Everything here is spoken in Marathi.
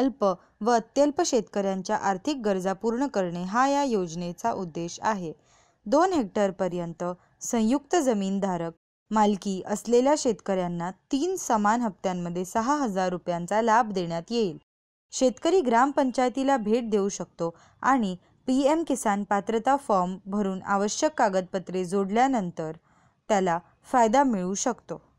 अल्प व अत्यल्प शेतकऱ्यांच्या आर्थिक गरजा पूर्ण करणे हा या योजनेचा उद्देश आहे दोन हेक्टरपर्यंत संयुक्त जमीनधारक मालकी असलेल्या शेतकऱ्यांना तीन समान हप्त्यांमध्ये सहा हजार रुपयांचा लाभ देण्यात येईल शेतकरी ग्रामपंचायतीला भेट देऊ शकतो आणि पी एम किसान पात्रता फॉर्म भरून आवश्यक कागदपत्रे जोडल्यानंतर त्याला फायदा मिळू शकतो